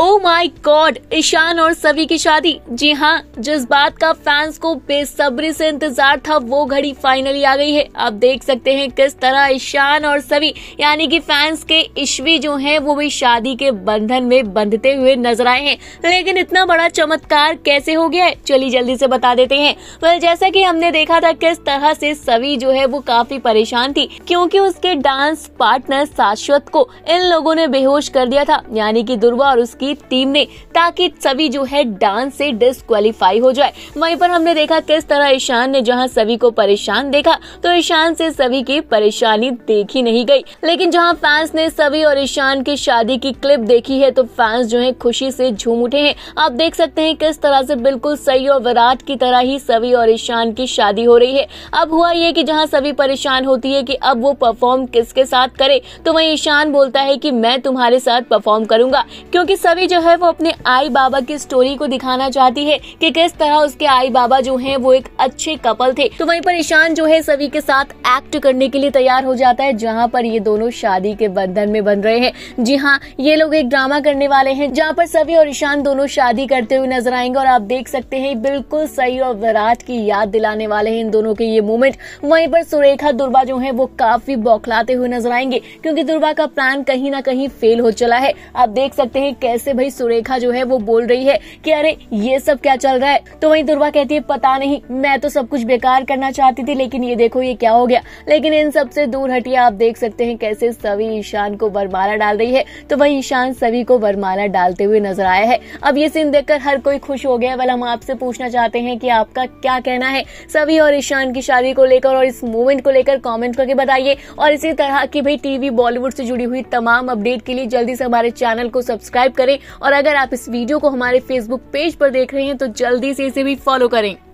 oh my God Ishan और सभी की शादी जी हाँ जिस बात का फैंस को बेसब्री से इंतजार था वो घड़ी फाइनली आ गई है आप देख सकते हैं किस तरह ईशान और सभी यानी कि फैंस के ईश्वी जो हैं वो भी शादी के बंधन में बंधते हुए नजर आए हैं लेकिन इतना बड़ा चमत्कार कैसे हो गया है चलिए जल्दी से बता देते हैं वेल जैसा की हमने देखा था किस तरह से सभी जो है वो काफी परेशान थी क्योंकि उसके डांस पार्टनर शाश्वत को इन लोगों ने बेहोश कर दिया था यानी की दुर्वा और उसकी टीम ने ताकि सभी जो है डांस से डिस्कालीफाई हो जाए वहीं पर हमने देखा किस तरह ईशान ने जहां सभी को परेशान देखा तो ईशान से सभी की परेशानी देखी नहीं गई लेकिन जहां फैंस ने सभी और ईशान की शादी की क्लिप देखी है तो फैंस जो है खुशी से झूम उठे हैं आप देख सकते हैं किस तरह से बिल्कुल सही और विराट की तरह ही सभी और ईशान की शादी हो रही है अब हुआ ये कि जहां सभी परेशान होती है कि अब वो परफॉर्म किसके साथ करे तो वही ईशान बोलता है कि मैं तुम्हारे साथ परफॉर्म करूंगा क्योंकि कि सभी जो है वो अपने आई बाबा की स्टोरी को दिखाना चाहती है कि किस तरह उसके आई बाबा जो हैं वो एक अच्छे कपल थे तो वहीं पर ईशान जो है सभी के साथ एक्ट करने के लिए तैयार हो जाता है जहाँ पर ये दोनों शादी के बंधन में बन रहे हैं जी हाँ ये लोग एक ड्रामा करने वाले हैं जहाँ पर सभी और ईशान दोनों शादी करते हुए नजर आएंगे और आप देख सकते हैं बिल्कुल सही और विराट की याद दिलाने वाले हैं इन दोनों के ये मोमेंट वहीं पर सुरेखा दुर्बा जो है वो काफी बौखलाते हुए नजर आएंगे क्योंकि दुर्बा का प्लान कहीं ना कहीं फेल हो चला है आप देख सकते हैं कैसे भाई सुरेखा जो है वो बोल रही है कि अरे ये सब क्या चल रहा है तो वहीं दुर्वा कहती है पता नहीं मैं तो सब कुछ बेकार करना चाहती थी लेकिन ये देखो ये क्या हो गया लेकिन इन सबसे दूर हटिए आप देख सकते हैं कैसे सभी ईशान को वरमाला डाल रही है तो वही ईशान सभी को वरमाला डालते हुए नजर आया है अब ये सीन देखकर हर कोई खुश हो गया वेल हम आपसे पूछना चाहते हैं कि आपका क्या कहना है सभी और ईशान की शादी को लेकर और इस मूवमेंट को लेकर कॉमेंट करके बताइए और इसी तरह की भाई टीवी बॉलीवुड से जुड़ी हुई तमाम अपडेट के लिए जल्दी से हमारे चैनल को सब्सक्राइब करें और अगर आप इस वीडियो को हमारे फेसबुक पेज पर देख रहे हैं तो जल्दी से इसे भी फॉलो करें